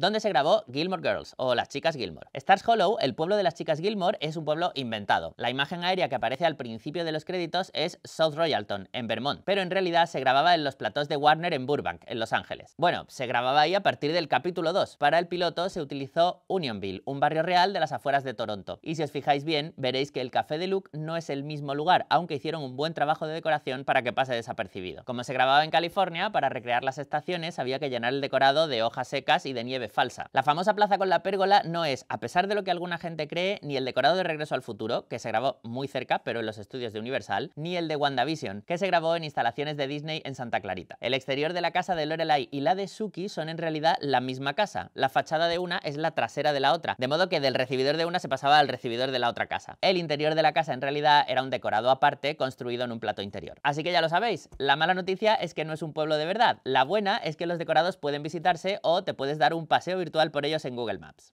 ¿Dónde se grabó Gilmore Girls o Las Chicas Gilmore. Stars Hollow, el pueblo de las chicas Gilmore, es un pueblo inventado. La imagen aérea que aparece al principio de los créditos es South Royalton, en Vermont, pero en realidad se grababa en los platós de Warner en Burbank, en Los Ángeles. Bueno, se grababa ahí a partir del capítulo 2. Para el piloto se utilizó Unionville, un barrio real de las afueras de Toronto. Y si os fijáis bien, veréis que el Café de Luke no es el mismo lugar, aunque hicieron un buen trabajo de decoración para que pase desapercibido. Como se grababa en California, para recrear las estaciones había que llenar el decorado de hojas secas y de nieve falsa. La famosa plaza con la pérgola no es, a pesar de lo que alguna gente cree, ni el decorado de Regreso al Futuro, que se grabó muy cerca, pero en los estudios de Universal, ni el de WandaVision, que se grabó en instalaciones de Disney en Santa Clarita. El exterior de la casa de Lorelai y la de Suki son en realidad la misma casa. La fachada de una es la trasera de la otra, de modo que del recibidor de una se pasaba al recibidor de la otra casa. El interior de la casa en realidad era un decorado aparte construido en un plato interior. Así que ya lo sabéis, la mala noticia es que no es un pueblo de verdad. La buena es que los decorados pueden visitarse o te puedes dar un paseo paseo virtual por ellos en Google Maps.